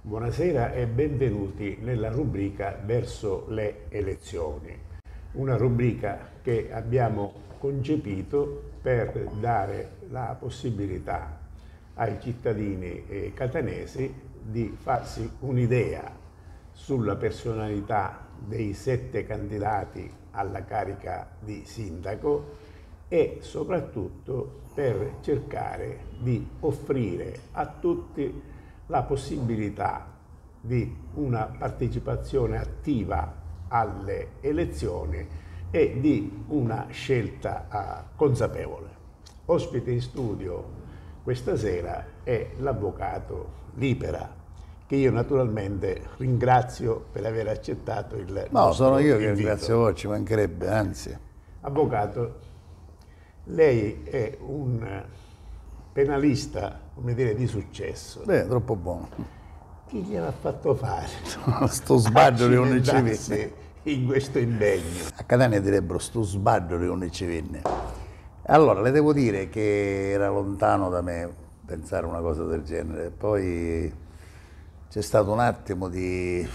Buonasera e benvenuti nella rubrica Verso le elezioni, una rubrica che abbiamo concepito per dare la possibilità ai cittadini catanesi di farsi un'idea sulla personalità dei sette candidati alla carica di sindaco e soprattutto per cercare di offrire a tutti la possibilità di una partecipazione attiva alle elezioni e di una scelta eh, consapevole. Ospite in studio questa sera è l'avvocato Libera, che io naturalmente ringrazio per aver accettato il... No, sono io invito. che ringrazio voi, ci mancherebbe, anzi. Avvocato, lei è un penalista, come dire, di successo. Beh, troppo buono. Chi gliel'ha fatto fare? sto sbaglio di un civile. In questo impegno. A Catania direbbero sto sbaglio di un civile. Allora, le devo dire che era lontano da me pensare una cosa del genere. Poi c'è stato un attimo di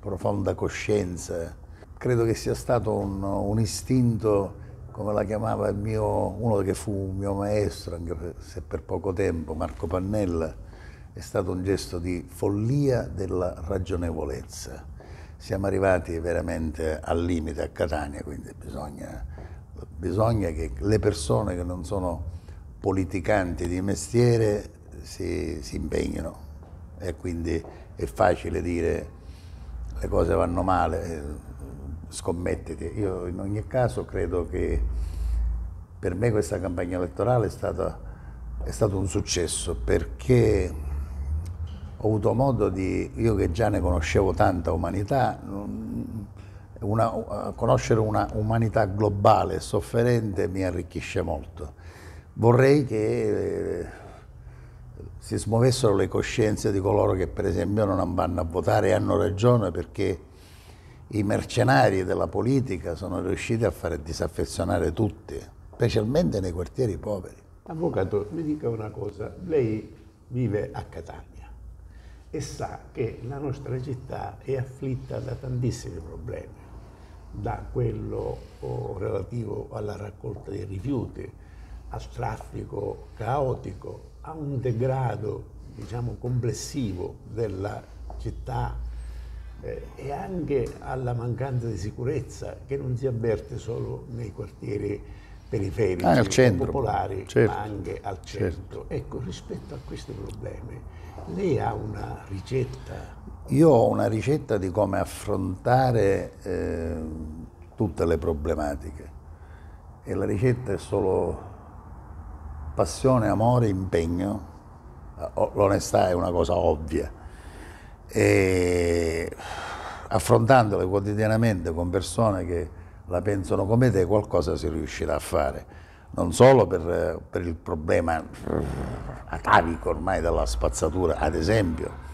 profonda coscienza. Credo che sia stato un, un istinto come la chiamava mio, uno che fu un mio maestro, anche se per poco tempo, Marco Pannella, è stato un gesto di follia della ragionevolezza. Siamo arrivati veramente al limite a Catania, quindi bisogna, bisogna che le persone che non sono politicanti di mestiere si, si impegnino e quindi è facile dire le cose vanno male, scommettete. Io in ogni caso credo che per me questa campagna elettorale è, stata, è stato un successo perché ho avuto modo di, io che già ne conoscevo tanta umanità, una, conoscere una umanità globale e sofferente mi arricchisce molto. Vorrei che eh, si smuovessero le coscienze di coloro che per esempio non vanno a votare e hanno ragione perché i mercenari della politica sono riusciti a far disaffezionare tutti, specialmente nei quartieri poveri. Avvocato, mi dica una cosa, lei vive a Catania e sa che la nostra città è afflitta da tantissimi problemi, da quello oh, relativo alla raccolta dei rifiuti, al traffico caotico, a un degrado diciamo, complessivo della città eh, e anche alla mancanza di sicurezza che non si avverte solo nei quartieri periferici, ah, centro, popolari, certo, ma anche al certo. centro. Certo. Ecco, rispetto a questi problemi, lei ha una ricetta? Io ho una ricetta di come affrontare eh, tutte le problematiche e la ricetta è solo passione, amore, impegno. L'onestà è una cosa ovvia e affrontandole quotidianamente con persone che la pensano come te qualcosa si riuscirà a fare, non solo per, per il problema atavico ormai della spazzatura, ad esempio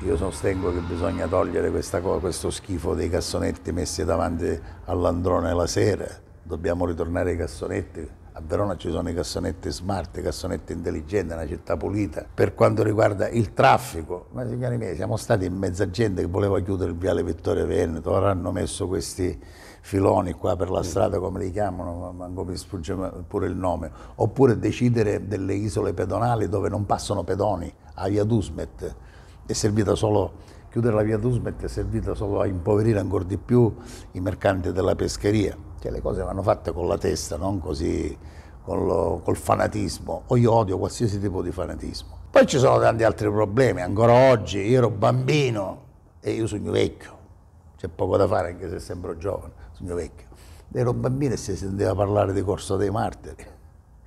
io sostengo che bisogna togliere questa, questo schifo dei cassonetti messi davanti all'androne la sera, dobbiamo ritornare ai cassonetti a Verona ci sono i cassonetti smart, i cassonetti intelligenti, una città pulita. Per quanto riguarda il traffico, ma signori miei, siamo stati in mezza gente che voleva chiudere il viale Vittorio Veneto, ora hanno messo questi filoni qua per la strada, come li chiamano, manco mi sfugge pure il nome, oppure decidere delle isole pedonali dove non passano pedoni, a via Dusmet, è servita solo chiudere la via Dusmet è servita solo a impoverire ancora di più i mercanti della pescheria. Cioè le cose vanno fatte con la testa, non così col, col fanatismo. O io odio qualsiasi tipo di fanatismo. Poi ci sono tanti altri problemi, ancora oggi io ero bambino e io sogno vecchio, c'è poco da fare anche se sembro giovane, sogno vecchio. Ero bambino e si sentiva parlare di Corso dei Martiri,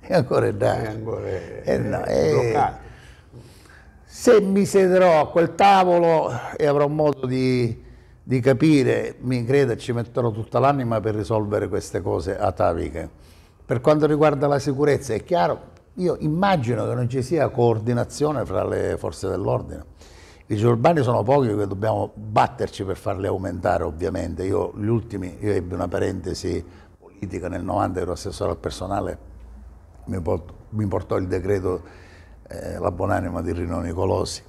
e ancora è da... E ancora è... Eh, no, è se mi sederò a quel tavolo e avrò modo di di capire, mi creda, ci metterò tutta l'anima per risolvere queste cose ataviche. Per quanto riguarda la sicurezza, è chiaro, io immagino che non ci sia coordinazione fra le forze dell'ordine. I urbani sono pochi che dobbiamo batterci per farli aumentare ovviamente. Io gli ultimi, io ebbi una parentesi politica nel 90, ero assessore al personale, mi portò, mi portò il decreto eh, la buonanima di Rino Nicolosi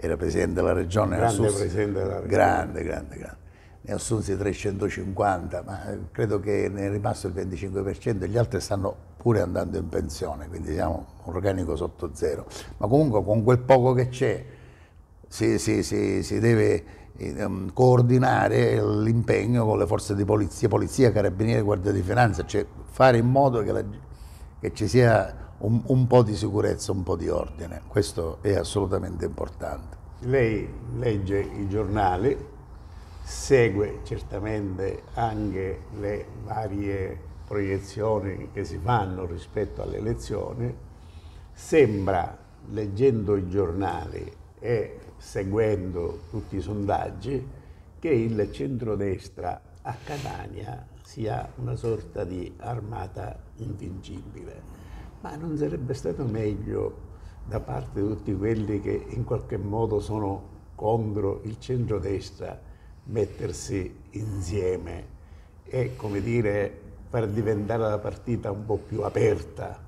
era presidente della regione. Grande assunse, presidente della regione. Grande, grande, grande. Ne assunsi 350, ma eh, credo che ne è rimasto il 25% e gli altri stanno pure andando in pensione, quindi siamo un organico sotto zero. Ma comunque con quel poco che c'è si, si, si, si deve eh, um, coordinare l'impegno con le forze di polizia, polizia, carabinieri, guardia di finanza, cioè fare in modo che, la, che ci sia un, un, po' di sicurezza, un po' di ordine. Questo è assolutamente importante. Lei legge i giornali, segue certamente anche le varie proiezioni che si fanno rispetto alle elezioni. Sembra, leggendo i giornali e seguendo tutti i sondaggi, che il centrodestra a Catania sia una sorta di armata invincibile ma non sarebbe stato meglio da parte di tutti quelli che in qualche modo sono contro il centrodestra mettersi insieme e, come dire, far diventare la partita un po' più aperta.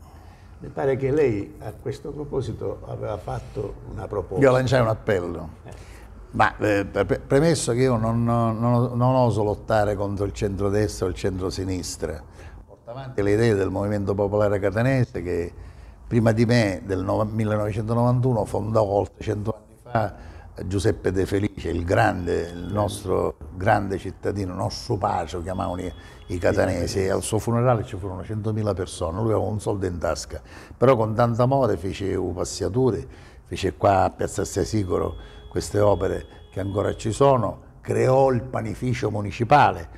Mi pare che lei a questo proposito aveva fatto una proposta. Io lanciai un appello. Eh. Ma eh, premesso che io non, non, non, oso lottare contro il centrodestra o il centrosinistra, avanti le idee del Movimento Popolare Catanese che prima di me, nel 1991, fondò oltre cento anni fa Giuseppe De Felice, il grande, il nostro grande cittadino, nostro pace, pacio, chiamavano i, catanesi, e al suo funerale ci furono 100.000 persone, lui aveva un soldo in tasca, però con tanto amore fece passiature, fece qua a Piazza Stasicoro queste opere che ancora ci sono, creò il panificio municipale,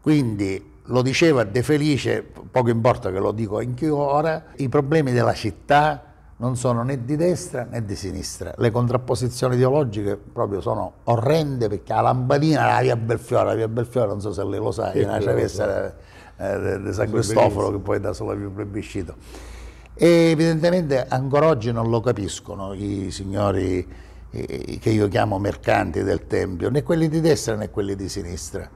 quindi lo diceva De Felice, poco importa che lo dico anch'io ora, i problemi della città non sono né di destra né di sinistra. Le contrapposizioni ideologiche proprio sono orrende perché la lampadina, la via Belfiore, la via Belfiore, non so se lei lo sa, è una traversa di San Cristoforo che poi da sola più plebiscito. E evidentemente ancora oggi non lo capiscono i signori che io chiamo mercanti del Tempio, né quelli di destra né quelli di sinistra.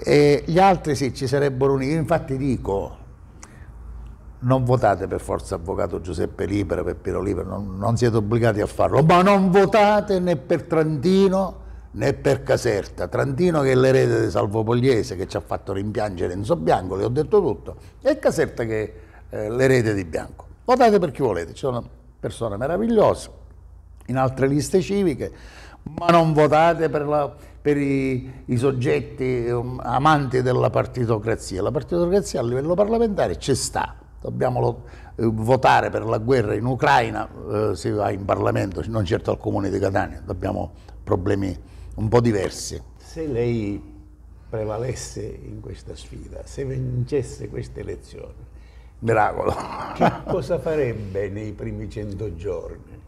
E gli altri sì, ci sarebbero uniti. infatti dico, non votate per forza avvocato Giuseppe Libera, Peppino Libera, non, non siete obbligati a farlo, ma non votate né per Trantino né per Caserta. Trantino che è l'erede di Salvo Pogliese che ci ha fatto rimpiangere Enzo Bianco, le ho detto tutto, e Caserta che è eh, l'erede di Bianco. Votate per chi volete, ci sono persone meravigliose in altre liste civiche, ma non votate per la per i, i soggetti um, amanti della partitocrazia. La partitocrazia a livello parlamentare ci sta, dobbiamo eh, votare per la guerra in Ucraina, eh, si va in Parlamento, non certo al Comune di Catania, abbiamo problemi un po' diversi. Se lei prevalesse in questa sfida, se vincesse queste elezioni, miracolo, che cosa farebbe nei primi cento giorni?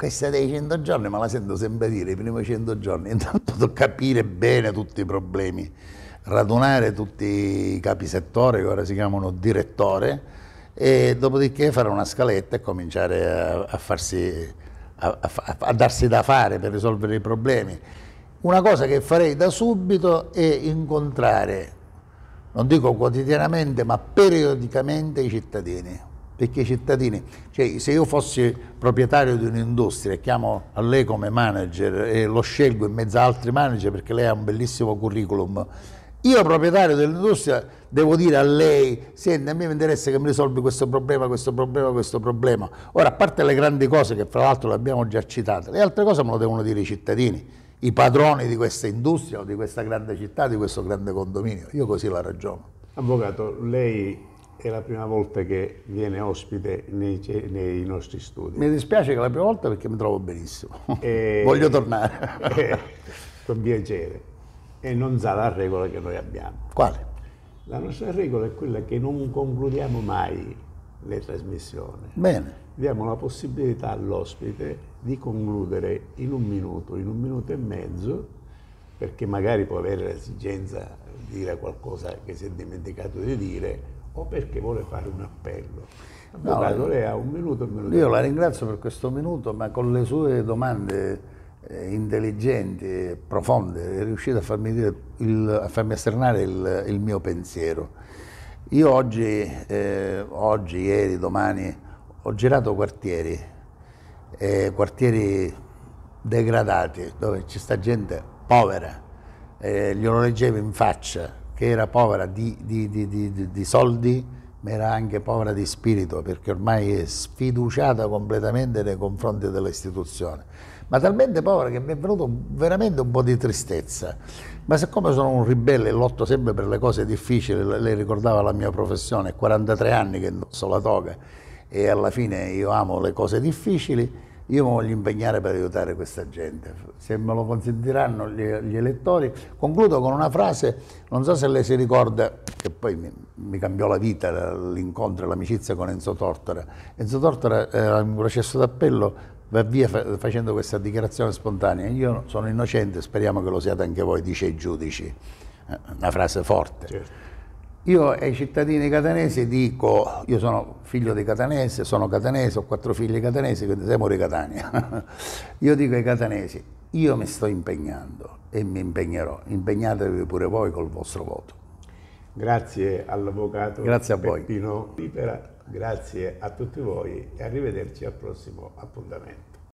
questa dei 100 giorni ma la sento sempre dire, i primi 100 giorni, intanto devo capire bene tutti i problemi, radunare tutti i capi settore, che ora si chiamano direttore, e dopodiché fare una scaletta e cominciare a, a, farsi, a, a darsi da fare per risolvere i problemi. Una cosa che farei da subito è incontrare, non dico quotidianamente, ma periodicamente i cittadini, perché i cittadini, cioè se io fossi proprietario di un'industria e chiamo a lei come manager e lo scelgo in mezzo a altri manager perché lei ha un bellissimo curriculum, io proprietario dell'industria devo dire a lei, senti a me mi interessa che mi risolvi questo problema, questo problema, questo problema. Ora, a parte le grandi cose che fra l'altro le abbiamo già citate, le altre cose me lo devono dire i cittadini, i padroni di questa industria o di questa grande città, di questo grande condominio. Io così la ragiono. Avvocato, lei è la prima volta che viene ospite nei, nei, nostri studi. Mi dispiace che è la prima volta perché mi trovo benissimo. E, Voglio tornare. E, eh, con piacere. E non sa la regola che noi abbiamo. Quale? La nostra regola è quella che non concludiamo mai le trasmissioni. Bene. Diamo la possibilità all'ospite di concludere in un minuto, in un minuto e mezzo, perché magari può avere l'esigenza di dire qualcosa che si è dimenticato di dire o perché vuole fare un appello. Avvocato, no, eh, lei ha un minuto e me lo Io la ringrazio per questo minuto, ma con le sue domande eh, intelligenti e profonde è riuscito a farmi, dire il, a farmi esternare il, il, mio pensiero. Io oggi, eh, oggi, ieri, domani ho girato quartieri, eh, quartieri degradati, dove ci sta gente povera, eh, glielo leggevo in faccia che era povera di, di, di, di, soldi, ma era anche povera di spirito, perché ormai è sfiduciata completamente nei confronti dell'istituzione. Ma talmente povera che mi è venuto veramente un po' di tristezza. Ma siccome sono un ribelle e lotto sempre per le cose difficili, lei ricordava la mia professione, 43 anni che indosso la toga e alla fine io amo le cose difficili, io mi voglio impegnare per aiutare questa gente, se me lo consentiranno gli, gli elettori. Concludo con una frase, non so se lei si ricorda, che poi mi, mi cambiò la vita, l'incontro e l'amicizia con Enzo Tortora. Enzo Tortora era eh, in processo d'appello va via facendo questa dichiarazione spontanea, io sono innocente, speriamo che lo siate anche voi, dice i giudici, eh, una frase forte. Certo. Io ai cittadini catanesi dico, io sono figlio di catanese, sono catanese, ho quattro figli catanesi, quindi siamo di Catania. io dico ai catanesi, io mi sto impegnando e mi impegnerò, impegnatevi pure voi col vostro voto. Grazie all'avvocato grazie a Peppino voi. Libera, grazie a tutti voi e arrivederci al prossimo appuntamento.